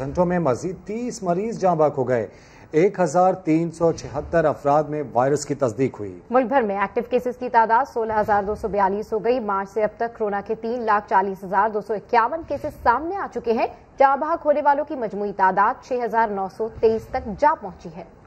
घंटों में मजीद तीस मरीज जहाँ बाग हो गए एक हजार तीन सौ छिहत्तर अफराद में वायरस की तस्दीक हुई मुल्क भर में एक्टिव केसेस की तादाद सोलह हजार दो सौ बयालीस हो गई मार्च से अब तक कोरोना के तीन लाख चालीस हजार दो सौ इक्यावन केसेस सामने आ चुके हैं जहाँ बाग होने वालों की मजमुई तादाद छह हजार नौ सौ तेईस तक जा पहुंची है